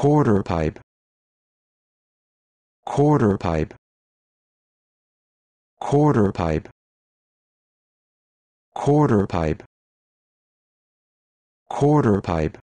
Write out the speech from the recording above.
quarter pipe quarter pipe quarter pipe quarter pipe quarter pipe